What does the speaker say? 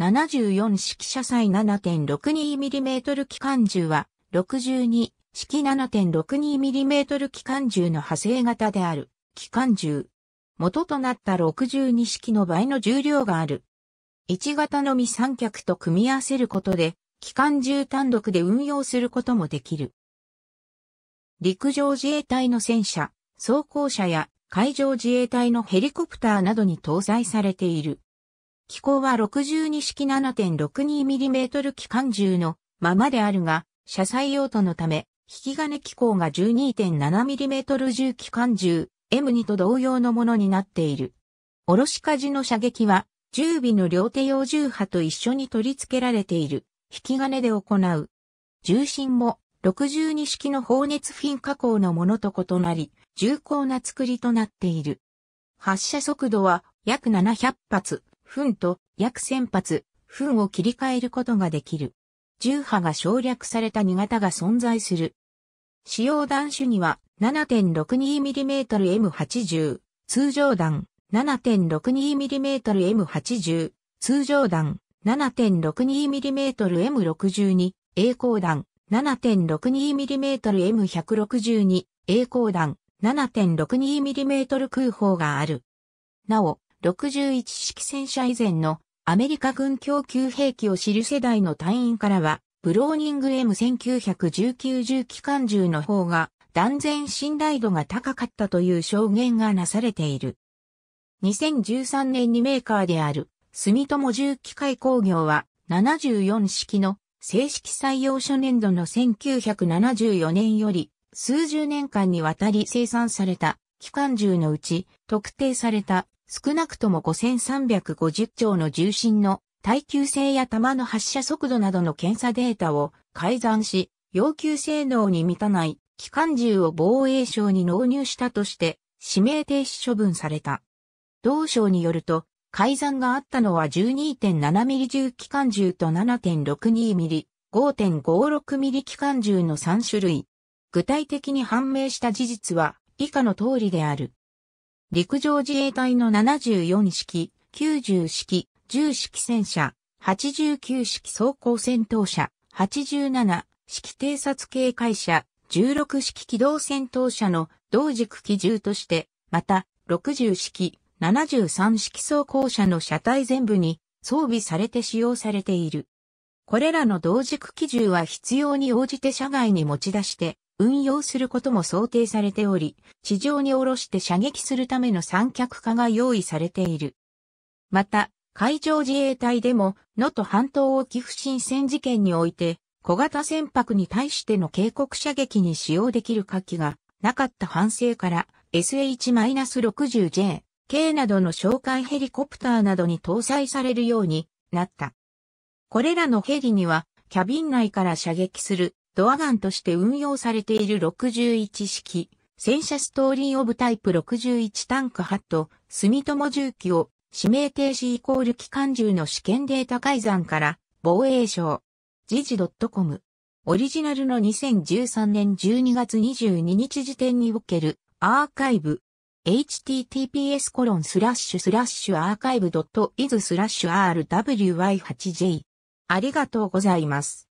74式車載 7.62mm 機関銃は62式 7.62mm 機関銃の派生型である機関銃。元となった62式の倍の重量がある。1型のみ三脚と組み合わせることで、機関銃単独で運用することもできる。陸上自衛隊の戦車、装甲車や海上自衛隊のヘリコプターなどに搭載されている。気候は62式 7.62mm 機関銃のままであるが、車載用途のため、引き金機構が 12.7mm 重機関銃 M2 と同様のものになっている。おし火事の射撃は、銃尾の両手用銃波と一緒に取り付けられている、引き金で行う。重心も、62式の放熱フィン加工のものと異なり、重厚な作りとなっている。発射速度は約700発、フンと約1000発、フンを切り替えることができる。重波が省略された2型が存在する。使用弾種には 7.62mmM80、通常弾 7.62mmM80、通常弾 7.62mmM62、栄光弾 7.62mmM162、栄光弾 7.62mm 空砲がある。なお、61式戦車以前のアメリカ軍供給兵器を知る世代の隊員からは、ブローニング M1919 重機関銃の方が断然信頼度が高かったという証言がなされている。2013年にメーカーである住友重機械工業は74式の正式採用初年度の1974年より数十年間にわたり生産された機関銃のうち、特定された少なくとも5350丁の重心の耐久性や弾の発射速度などの検査データを改ざんし、要求性能に満たない機関銃を防衛省に納入したとして、指名停止処分された。同省によると、改ざんがあったのは1 2 7ミリ銃機関銃と7 6 2ミリ。5 5 6ミリ機関銃の3種類。具体的に判明した事実は、以下の通りである。陸上自衛隊の74式、90式、10式戦車、89式装甲戦闘車、87式偵察警戒車、16式機動戦闘車の同軸機銃として、また、60式、73式装甲車の車体全部に装備されて使用されている。これらの同軸機銃は必要に応じて車外に持ち出して運用することも想定されており、地上に下ろして射撃するための三脚化が用意されている。また、海上自衛隊でも、能登半島沖不審船事件において、小型船舶に対しての警告射撃に使用できる火器がなかった反省から SH-60J、K などの哨戒ヘリコプターなどに搭載されるようになった。これらのヘリにはキャビン内から射撃するドアガンとして運用されている61式、戦車ストーリーオブタイプ61タンクハット、住友重機を指名停止イコール機関銃の試験データ改ざんから防衛省、時事 .com。オリジナルの2013年12月22日時点におけるアーカイブ https コロンスラッシュスラッシュアーカイブ .is スラッシュ rwy8j ありがとうございます。